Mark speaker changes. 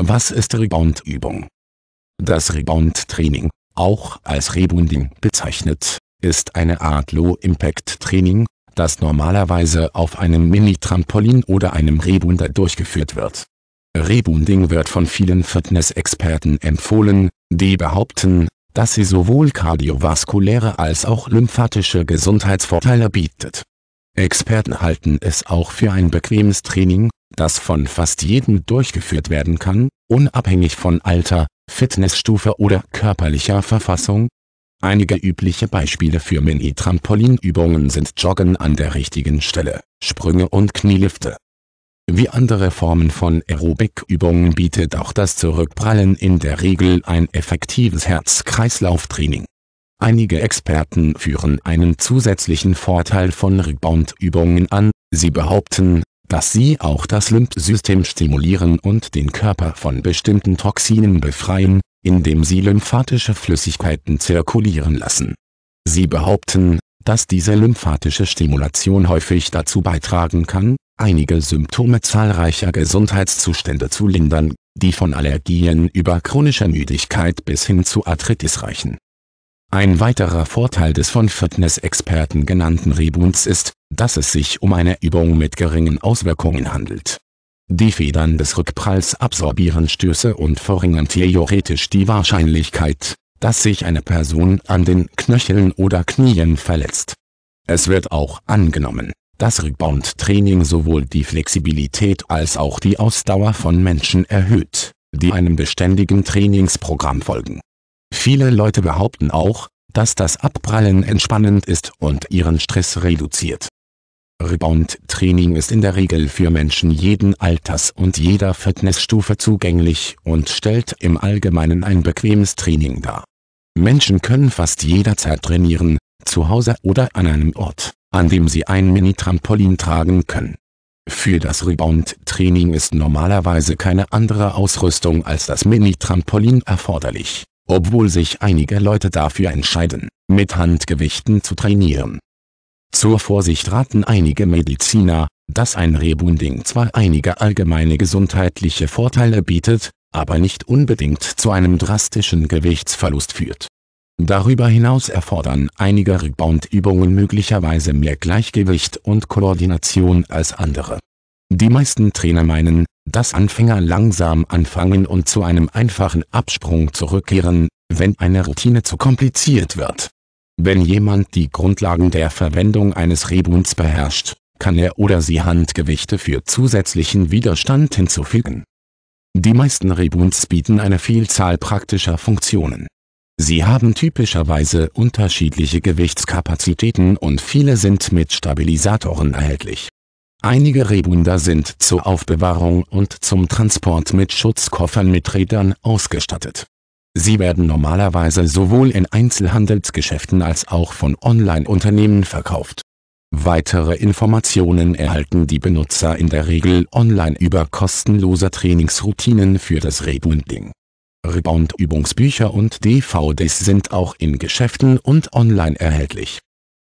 Speaker 1: Was ist Rebound-Übung? Das Rebound-Training, auch als Rebounding bezeichnet, ist eine Art Low-Impact-Training, das normalerweise auf einem Mini-Trampolin oder einem Rebounder durchgeführt wird. Rebounding wird von vielen Fitness-Experten empfohlen, die behaupten, dass sie sowohl kardiovaskuläre als auch lymphatische Gesundheitsvorteile bietet. Experten halten es auch für ein bequemes Training, das von fast jedem durchgeführt werden kann, unabhängig von Alter, Fitnessstufe oder körperlicher Verfassung. Einige übliche Beispiele für Mini-Trampolinübungen sind Joggen an der richtigen Stelle, Sprünge und Knielifte. Wie andere Formen von Aerobic-Übungen bietet auch das Zurückprallen in der Regel ein effektives Herz-Kreislauf-Training. Einige Experten führen einen zusätzlichen Vorteil von Rebound-Übungen an, sie behaupten, dass sie auch das Lymphsystem stimulieren und den Körper von bestimmten Toxinen befreien, indem sie lymphatische Flüssigkeiten zirkulieren lassen. Sie behaupten, dass diese lymphatische Stimulation häufig dazu beitragen kann, einige Symptome zahlreicher Gesundheitszustände zu lindern, die von Allergien über chronische Müdigkeit bis hin zu Arthritis reichen ein weiterer Vorteil des von Fitness-Experten genannten Reboots ist, dass es sich um eine Übung mit geringen Auswirkungen handelt. Die Federn des Rückpralls absorbieren Stöße und verringern theoretisch die Wahrscheinlichkeit, dass sich eine Person an den Knöcheln oder Knien verletzt. Es wird auch angenommen, dass Rebound-Training sowohl die Flexibilität als auch die Ausdauer von Menschen erhöht, die einem beständigen Trainingsprogramm folgen Viele Leute behaupten auch, dass das Abprallen entspannend ist und ihren Stress reduziert. Rebound-Training ist in der Regel für Menschen jeden Alters und jeder Fitnessstufe zugänglich und stellt im Allgemeinen ein bequemes Training dar. Menschen können fast jederzeit trainieren, zu Hause oder an einem Ort, an dem sie ein Mini-Trampolin tragen können. Für das Rebound-Training ist normalerweise keine andere Ausrüstung als das Mini-Trampolin erforderlich obwohl sich einige Leute dafür entscheiden, mit Handgewichten zu trainieren. Zur Vorsicht raten einige Mediziner, dass ein Rebunding zwar einige allgemeine gesundheitliche Vorteile bietet, aber nicht unbedingt zu einem drastischen Gewichtsverlust führt. Darüber hinaus erfordern einige Rebound-Übungen möglicherweise mehr Gleichgewicht und Koordination als andere. Die meisten Trainer meinen, dass Anfänger langsam anfangen und zu einem einfachen Absprung zurückkehren, wenn eine Routine zu kompliziert wird. Wenn jemand die Grundlagen der Verwendung eines Rebens beherrscht, kann er oder sie Handgewichte für zusätzlichen Widerstand hinzufügen. Die meisten Reboots bieten eine Vielzahl praktischer Funktionen. Sie haben typischerweise unterschiedliche Gewichtskapazitäten und viele sind mit Stabilisatoren erhältlich Einige Rebunder sind zur Aufbewahrung und zum Transport mit Schutzkoffern mit Rädern ausgestattet. Sie werden normalerweise sowohl in Einzelhandelsgeschäften als auch von Online-Unternehmen verkauft. Weitere Informationen erhalten die Benutzer in der Regel online über kostenlose Trainingsroutinen für das Rebounding. Rebound-Übungsbücher und DVDs sind auch in Geschäften und online erhältlich